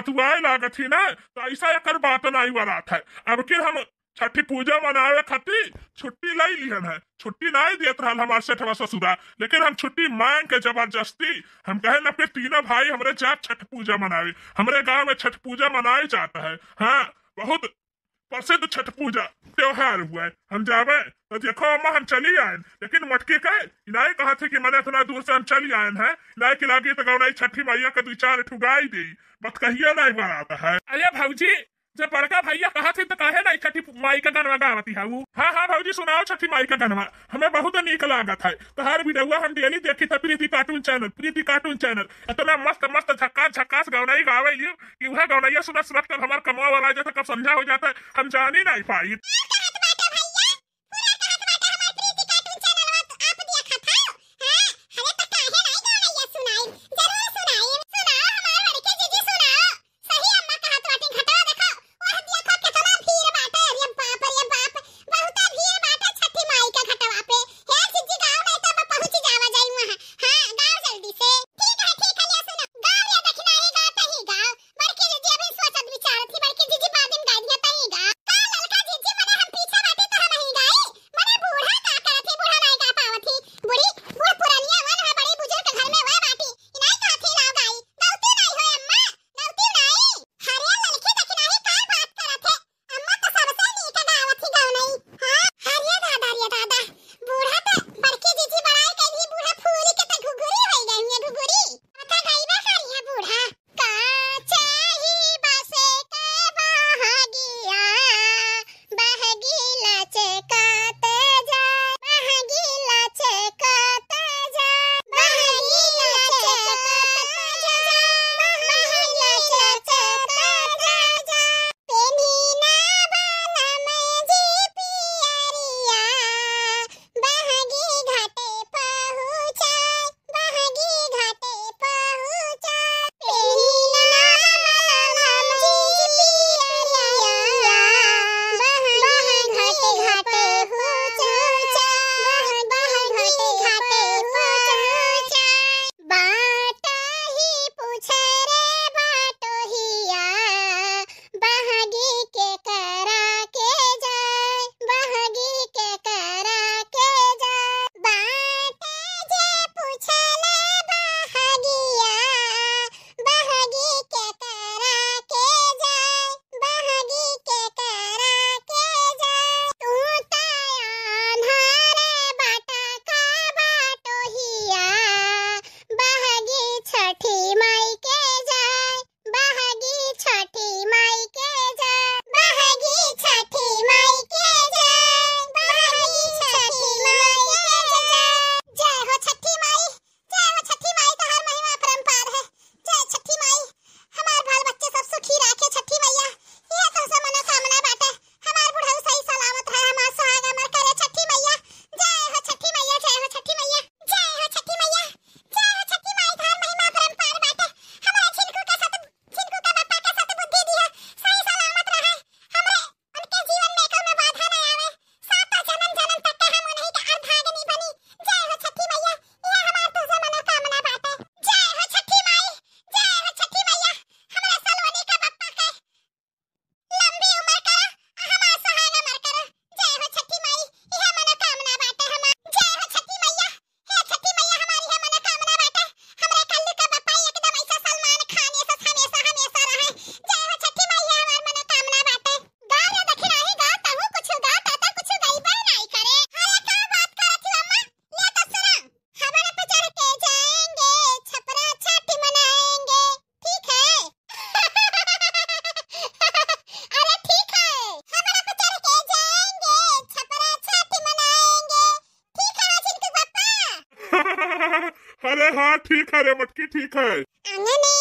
बथुआए लागत ही ना तो ऐसा एक बात नहीं बनात है अब फिर हम छठी पूजा मनावे खाती छुट्टी लाई लिहन है छुट्टी नहीं दिए रहा तो हमारे व ससुरा लेकिन हम छुट्टी मांग के जबरदस्ती हम कहे ना फिर तीनों भाई हमारे जा छठ पूजा मनावे हमारे गांव में छठ पूजा मनाई जाता है हाँ बहुत प्रसिद्ध छठ पूजा त्योहार हुआ है हम जावे तो देखो अम्मा हम चली आए लेकिन मटके का इलाई कहा थे कि मैंने इतना दूर से हम चली आए हैं इलाई के लागे तो गौनाई छठी मैया का दू चार ठुगाई दी बत कहिए नहीं बनाता है अरे भाजी बड़का भैया कहा थी तो कहे ना छठी माई का गनवा गावती है वो हाँ हाँ भाजी सुनाओ छठी माई का गनवा हमें बहुत नीक लागत है तोहार वीडियो हम डेली देखी था Preeti cartoon channel Preeti cartoon channel इतना मस्त मस्त झक्कास झक्कास गौनाई गावे की वह गौनैया सुनत सुनत कब हमारे कमा वाला जाता कब समझा हो जाता है हम जानी नहीं पाई हाँ, हाँ ठीक है रे मटकी ठीक है